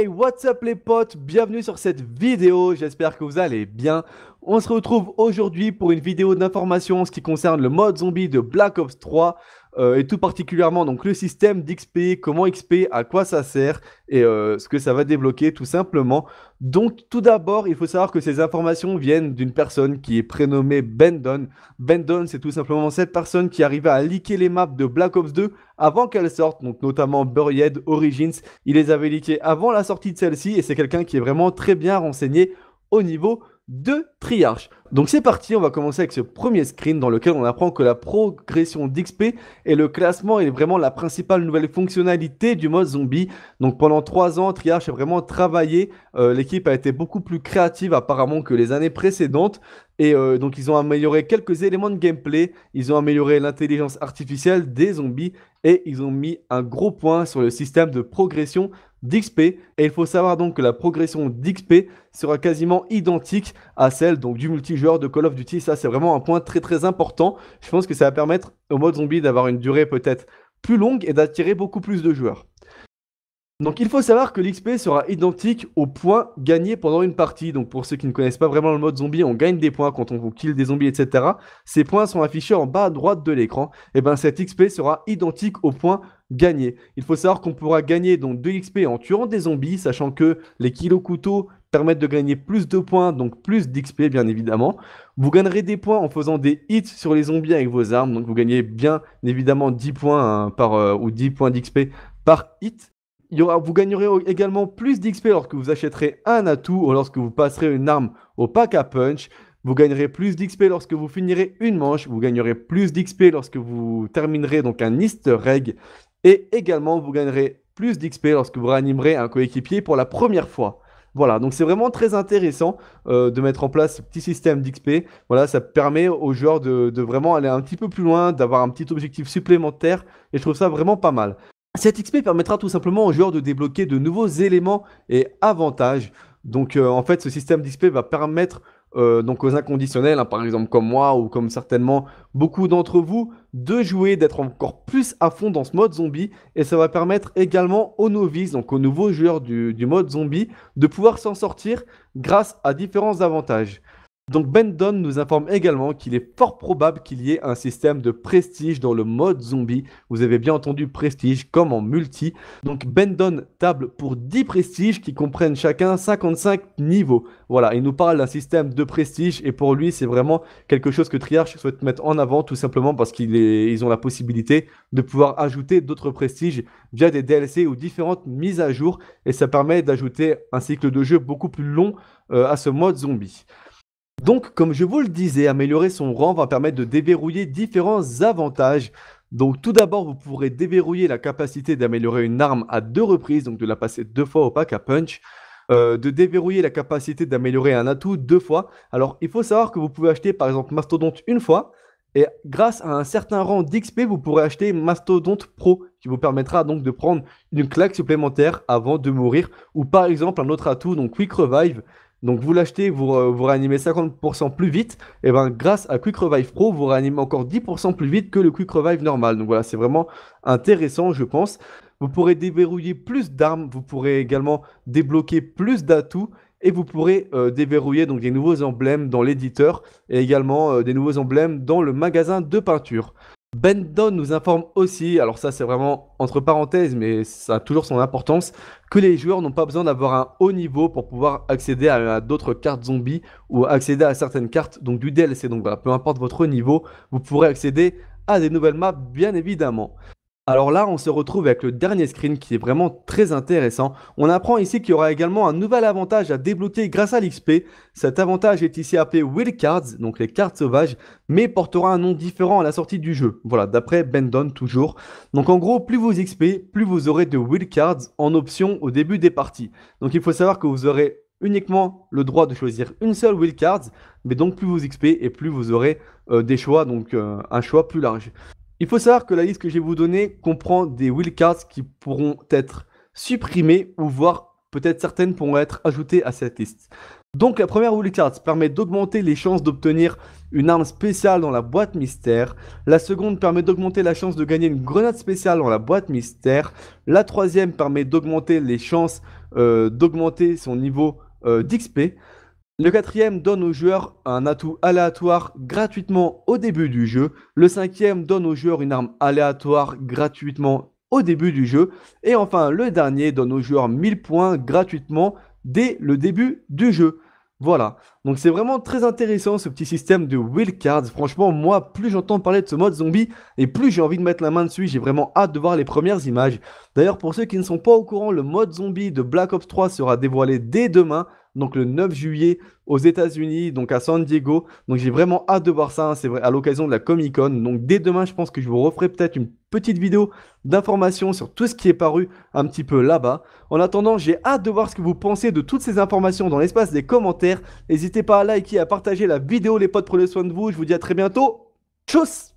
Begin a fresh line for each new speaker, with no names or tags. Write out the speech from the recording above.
Hey, what's up les potes Bienvenue sur cette vidéo, j'espère que vous allez bien. On se retrouve aujourd'hui pour une vidéo d'information en ce qui concerne le mode zombie de Black Ops 3. Euh, et tout particulièrement donc le système d'XP, comment XP, à quoi ça sert et euh, ce que ça va débloquer tout simplement. Donc tout d'abord, il faut savoir que ces informations viennent d'une personne qui est prénommée Bendon. Bendon, c'est tout simplement cette personne qui arrivait à liker les maps de Black Ops 2 avant qu'elles sortent, donc notamment Buried, Origins. Il les avait liquées avant la sortie de celle-ci et c'est quelqu'un qui est vraiment très bien renseigné au niveau de Triarch. Donc c'est parti, on va commencer avec ce premier screen dans lequel on apprend que la progression d'XP et le classement est vraiment la principale nouvelle fonctionnalité du mode zombie. Donc pendant trois ans, Triarch a vraiment travaillé, euh, l'équipe a été beaucoup plus créative apparemment que les années précédentes. Et euh, donc ils ont amélioré quelques éléments de gameplay, ils ont amélioré l'intelligence artificielle des zombies et ils ont mis un gros point sur le système de progression d'XP. Et il faut savoir donc que la progression d'XP sera quasiment identique à celle donc, du multijoueur de Call of Duty. Ça, c'est vraiment un point très très important. Je pense que ça va permettre au mode zombie d'avoir une durée peut-être plus longue et d'attirer beaucoup plus de joueurs. Donc il faut savoir que l'XP sera identique au points gagné pendant une partie. Donc pour ceux qui ne connaissent pas vraiment le mode zombie, on gagne des points quand on vous kill des zombies, etc. Ces points sont affichés en bas à droite de l'écran. Et eh bien cet XP sera identique au point gagné. Il faut savoir qu'on pourra gagner donc de l'XP en tuant des zombies, sachant que les kilos couteaux permettent de gagner plus de points, donc plus d'XP bien évidemment. Vous gagnerez des points en faisant des hits sur les zombies avec vos armes, donc vous gagnez bien évidemment 10 points hein, par, euh, ou 10 points d'XP par hit vous gagnerez également plus d'XP lorsque vous achèterez un atout ou lorsque vous passerez une arme au pack à punch. Vous gagnerez plus d'XP lorsque vous finirez une manche. Vous gagnerez plus d'XP lorsque vous terminerez donc un easter egg. Et également, vous gagnerez plus d'XP lorsque vous réanimerez un coéquipier pour la première fois. Voilà, donc c'est vraiment très intéressant euh, de mettre en place ce petit système d'XP. Voilà, ça permet aux joueurs de, vraiment aller un petit peu plus loin, d'avoir un petit objectif supplémentaire, et je trouve ça vraiment pas mal. Cet XP permettra tout simplement aux joueurs de débloquer de nouveaux éléments et avantages. Donc euh, en fait, ce système d'XP va permettre euh, donc aux inconditionnels, hein, par exemple comme moi ou comme certainement beaucoup d'entre vous, de jouer, d'être encore plus à fond dans ce mode zombie. Et ça va permettre également aux novices, donc aux nouveaux joueurs du mode zombie, de pouvoir s'en sortir grâce à différents avantages. Donc Bendon nous informe également qu'il est fort probable qu'il y ait un système de prestige dans le mode zombie. Vous avez bien entendu prestige comme en multi. Donc Bendon table pour 10 prestiges qui comprennent chacun 55 niveaux. Voilà, il nous parle d'un système de prestige et pour lui c'est vraiment quelque chose que Triarch souhaite mettre en avant tout simplement parce qu'ils ont la possibilité de pouvoir ajouter d'autres prestiges via des DLC ou différentes mises à jour et ça permet d'ajouter un cycle de jeu beaucoup plus long euh, à ce mode zombie. Donc, comme je vous le disais, améliorer son rang va permettre de déverrouiller différents avantages. Donc tout d'abord, vous pourrez déverrouiller la capacité d'améliorer une arme à deux reprises, donc de la passer deux fois au pack à punch, euh, de déverrouiller la capacité d'améliorer un atout deux fois. Alors il faut savoir que vous pouvez acheter par exemple Mastodonte une fois, et grâce à un certain rang d'XP, vous pourrez acheter Mastodonte Pro, qui vous permettra donc de prendre une claque supplémentaire avant de mourir, ou par exemple un autre atout, donc Quick Revive, donc vous l'achetez, vous, vous réanimez 50% plus vite. Et ben grâce à Quick Revive Pro, vous réanimez encore 10% plus vite que le Quick Revive normal. Donc voilà, c'est vraiment intéressant, je pense. Vous pourrez déverrouiller plus d'armes, vous pourrez également débloquer plus d'atouts et vous pourrez euh, déverrouiller donc des nouveaux emblèmes dans l'éditeur et également euh, des nouveaux emblèmes dans le magasin de peinture. Bendon nous informe aussi, alors ça c'est vraiment entre parenthèses, mais ça a toujours son importance, que les joueurs n'ont pas besoin d'avoir un haut niveau pour pouvoir accéder à, d'autres cartes zombies ou accéder à certaines cartes donc du DLC. Donc peu importe votre niveau, vous pourrez accéder à des nouvelles maps bien évidemment. Alors là, on se retrouve avec le dernier screen qui est vraiment très intéressant. On apprend ici qu'il y aura également un nouvel avantage à débloquer grâce à l'XP. Cet avantage est ici appelé Will Cards, donc les cartes sauvages, mais portera un nom différent à la sortie du jeu. Voilà, d'après Bendon toujours. Donc en gros, plus vous XP, plus vous aurez de Will Cards en option au début des parties. Donc il faut savoir que vous aurez uniquement le droit de choisir une seule Will Cards, mais donc plus vous XP et plus vous aurez euh, des choix, donc euh, un choix plus large. Il faut savoir que la liste que je vais vous donner comprend des wildcards qui pourront être supprimés ou voire peut-être certaines pourront être ajoutées à cette liste. Donc la première wildcard permet d'augmenter les chances d'obtenir une arme spéciale dans la boîte mystère. La seconde permet d'augmenter la chance de gagner une grenade spéciale dans la boîte mystère. La troisième permet d'augmenter les chances euh, d'augmenter son niveau euh, d'XP. Le quatrième donne aux joueurs un atout aléatoire gratuitement au début du jeu. Le cinquième donne aux joueurs une arme aléatoire gratuitement au début du jeu. Et enfin, le dernier donne aux joueurs 1000 points gratuitement dès le début du jeu. Voilà, donc c'est vraiment très intéressant ce petit système de will cards. Franchement, moi, plus j'entends parler de ce mode zombie et plus j'ai envie de mettre la main dessus, j'ai vraiment hâte de voir les premières images. D'ailleurs, pour ceux qui ne sont pas au courant, le mode zombie de Black Ops 3 sera dévoilé dès demain donc le 9 juillet aux États-Unis, donc à San Diego. Donc j'ai vraiment hâte de voir ça, hein. c'est vrai, à l'occasion de la Comic Con. Donc dès demain, je pense que je vous referai peut-être une petite vidéo d'information sur tout ce qui est paru un petit peu là-bas. En attendant, j'ai hâte de voir ce que vous pensez de toutes ces informations dans l'espace des commentaires. N'hésitez pas à liker, à partager la vidéo, les potes, prenez soin de vous. Je vous dis à très bientôt. Tchuss